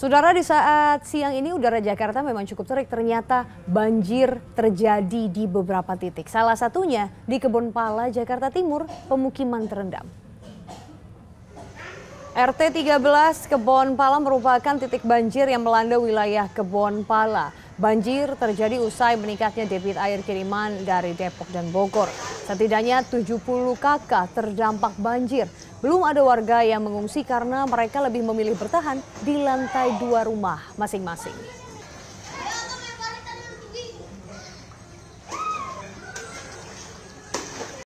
Saudara di saat siang ini udara Jakarta memang cukup terik. Ternyata banjir terjadi di beberapa titik. Salah satunya di Kebon Pala, Jakarta Timur, pemukiman terendam. RT 13 Kebon Pala merupakan titik banjir yang melanda wilayah Kebon Pala. Banjir terjadi usai meningkatnya debit air kiriman dari Depok dan Bogor. Setidaknya 70 kakak terdampak banjir. Belum ada warga yang mengungsi karena mereka lebih memilih bertahan di lantai dua rumah masing-masing.